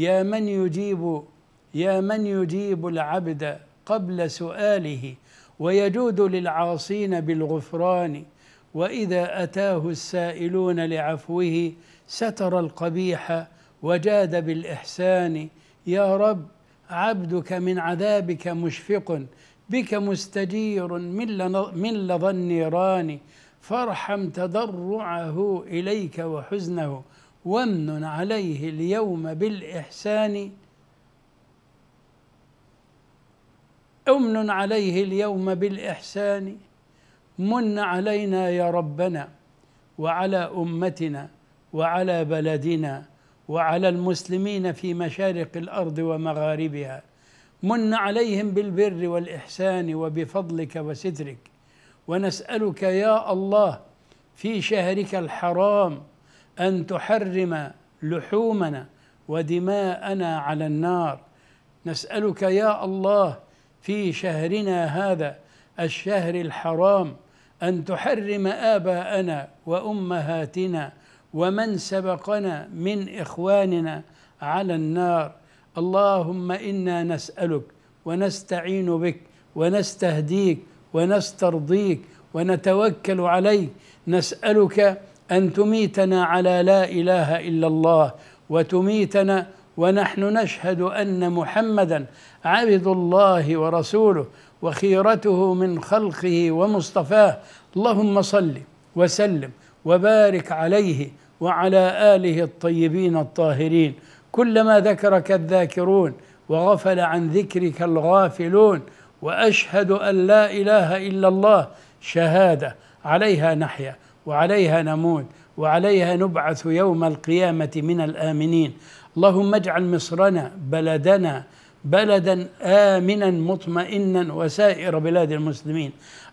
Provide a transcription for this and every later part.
يا من يجيب يا من يجيب العبد قبل سؤاله ويجود للعاصين بالغفران واذا اتاه السائلون لعفوه ستر القبيح وجاد بالاحسان يا رب عبدك من عذابك مشفق بك مستجير من لظى النيران فارحم تضرعه اليك وحزنه وامن عليه اليوم بالإحسان امن عليه اليوم بالإحسان من علينا يا ربنا وعلى أمتنا وعلى بلدنا وعلى المسلمين في مشارق الأرض ومغاربها من عليهم بالبر والإحسان وبفضلك وسترك ونسألك يا الله في شهرك الحرام أن تحرم لحومنا ودماءنا على النار نسألك يا الله في شهرنا هذا الشهر الحرام أن تحرم آباءنا وأمهاتنا ومن سبقنا من إخواننا على النار اللهم إنا نسألك ونستعين بك ونستهديك ونسترضيك ونتوكل عليك نسألك أن تميتنا على لا إله إلا الله وتميتنا ونحن نشهد أن محمدا عبد الله ورسوله وخيرته من خلقه ومصطفاه اللهم صل وسلم وبارك عليه وعلى آله الطيبين الطاهرين كلما ذكرك الذاكرون وغفل عن ذكرك الغافلون واشهد ان لا اله الا الله شهاده عليها نحيا وعليها نموت وعليها نبعث يوم القيامة من الآمنين اللهم اجعل مصرنا بلدنا بلدا آمنا مطمئنا وسائر بلاد المسلمين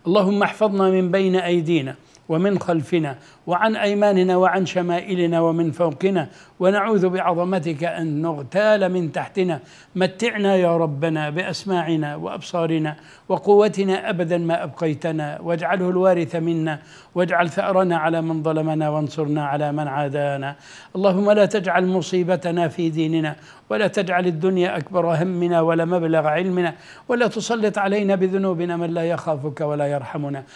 اللهم احفظنا من بين أيدينا ومن خلفنا وعن أيماننا وعن شمائلنا ومن فوقنا ونعوذ بعظمتك أن نغتال من تحتنا متعنا يا ربنا بأسماعنا وأبصارنا وقوتنا أبدا ما أبقيتنا واجعله الوارث منا واجعل ثأرنا على من ظلمنا وانصرنا على من عادانا اللهم لا تجعل مصيبتنا في ديننا ولا تجعل الدنيا أكبر همنا ولا مبلغ علمنا ولا تسلط علينا بذنوبنا من لا يخافك ولا يرحمنا